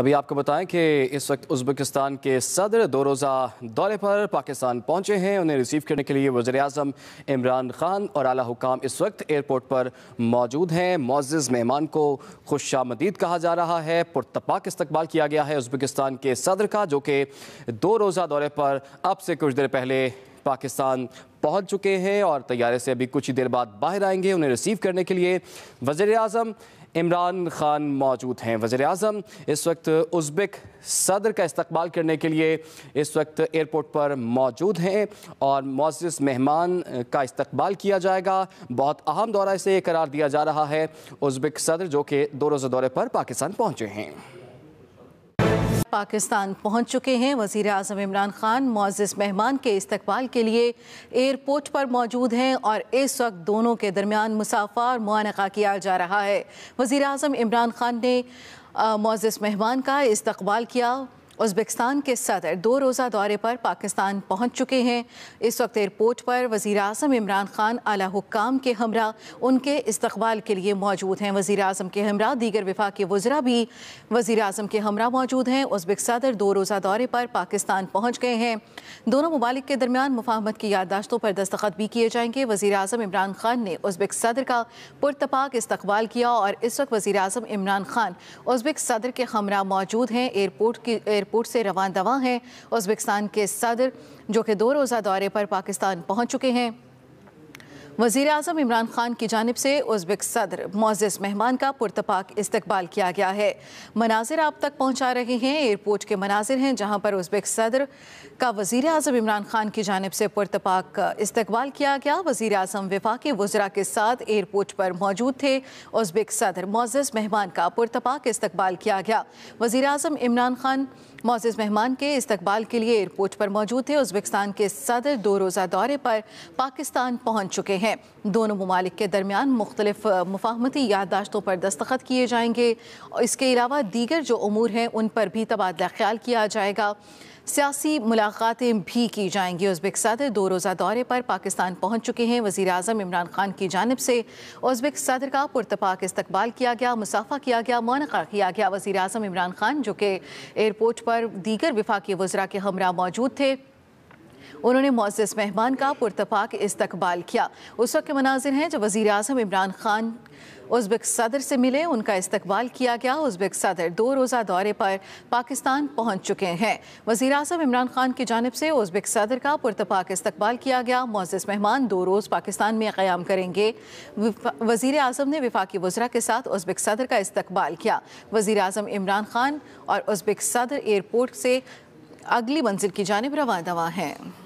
अभी आपको बताएं कि इस वक्त उज्बेकिस्तान के सदर दो रोज़ा दौरे पर पाकिस्तान पहुंचे हैं उन्हें रिसीव करने के लिए वज़र अजम इमरान खान और आला हुकाम इस वक्त एयरपोर्ट पर मौजूद हैं मोज़ मेहमान को खुश आमदीद कहा जा रहा है पुरतपाक इस्तबाल किया गया है उज्बेकिस्तान के सदर का जो कि दो रोज़ा दौरे पर अब से कुछ देर पहले पाकिस्तान पहुंच चुके हैं और तैयारे से अभी कुछ ही देर बाद बाहर आएंगे उन्हें रिसीव करने के लिए वज़र अजम इमरान खान मौजूद हैं वजर अजम इस वक्त उज़्बेक सदर का इस्तबाल करने के लिए इस वक्त एयरपोर्ट पर मौजूद हैं और मोजस मेहमान का इस्तबाल किया जाएगा बहुत अहम दौरा इसे करार दिया जा रहा है उज़्बेक सदर जो कि दो रोज़ा दौरे पर पाकिस्तान पहुँचे हैं पाकिस्तान पहुंच चुके हैं वजीर अजम इमरान खान मोजिस मेहमान के इस्तबाल के लिए एयरपोर्ट पर मौजूद हैं और इस वक्त दोनों के दरमियान मुसाफा और मुआनका किया जा रहा है वजीर अजम इमरान खान ने मोजिस मेहमान का इस्तबाल किया उज्बेकिस्तान के सदर दो रोज़ा दौरे पर पाकिस्तान पहुँच चुके हैं इस वक्त एयरपोर्ट पर वज़ी अजम इमरान खान आला हुकाम के हमरा उनके इस्तबाल के लिए मौजूद हैं वज़ी अजम के हमरा दीगर विफा के वज़रा भी वज़ी अजम के हमरा मौजूद हैं उज्बेक सदर दो रोज़ा दौरे पर पाकिस्तान पहुँच गए हैं दोनों ममालिक के दरमियान मुफाहमत की याददाश्तों पर दस्तखत भी किए जाएंगे वज़ी अजम इमरान खान ने उज्बेक सदर का पुरतपाक इस्तबाल किया और इस वक्त वज़ी अजम इमरान खान उज्बेक सदर के हमरा मौजूद हैं एयरपोर्ट की एयर एयरपोर्ट से रवान दवा हैं उज्बेकिस्तान के सदर जो कि दो रोज़ा दौरे पर पाकिस्तान पहुँच चुके हैं वजीर अजम इमरान खान की जानब से उजबिक सदर मोजिस मेहमान का पुरतपाक इस्तबाल किया गया है मनाजिर आप तक पहुँचा रहे हैं एयरपोर्ट के मनाजिर हैं जहाँ पर उजबिक सदर का वजीर अजम इमरान खान की जानब से पुरतपाक इस्तबाल किया गया वजीर अजम विफाक वजरा के साथ एयरपोर्ट पर मौजूद थे उजबिक सदर मोज़ मेहमान का पुरतपाक इस्तबाल किया गया वजीर अजम इमरान खान मोज़ मेहमान के इस्तबाल के लिए एयरपोर्ट पर मौजूद थे उजबिकस्तान के सदर दो रोज़ा दौरे पर पाकिस्तान पहुँच चुके हैं हैं दोनों ममालिक के दरमियान मुख्तलिफ मुफाहमती याददाश्तों पर दस्तखत किए जाएंगे और इसके अलावा दीगर जो अमूर हैं उन पर भी तबादला ख्याल किया जाएगा सियासी मुलाकातें भी की जाएंगी उज्बेक सदर दो रोज़ा दौरे पर पाकिस्तान पहुँच चुके हैं वजी अजम इमरान खान की जानब से उज्बेक सदर का पुरतपाक इस्तबाल किया गया मुसाफा किया गया मुनका किया गया वजी अजम इमरान खान जो कि एयरपोर्ट पर दीगर विफाक वजरा के हमरा मौजूद थे उन्होंने मोजिस मेहमान का पुरतपाक इस्तकबाल किया उस वक्त के मनाजिर हैं जब वज़ी अजम इमरान खान उज़्बेक सदर से मिले उनका इस्तकबाल किया गया उज़्बेक सदर दो रोज़ा दौरे पर पाकिस्तान पहुंच चुके हैं वज़ी अजम इमरान खान की जानब से उज़्बेक सदर का पुरतपाक इस्तकबाल किया गया मोजिस मेहमान दो रोज़ पाकिस्तान में क़्याम करेंगे वज़ी अजम ने विफाक वज्रा के साथ उज़्बेक सदर का इस्तकबाल किया वज़ी अजम इमरान खान और उज़्बेक सदर एयरपोर्ट से अगली मंजिल की जानब रवा दवा हैं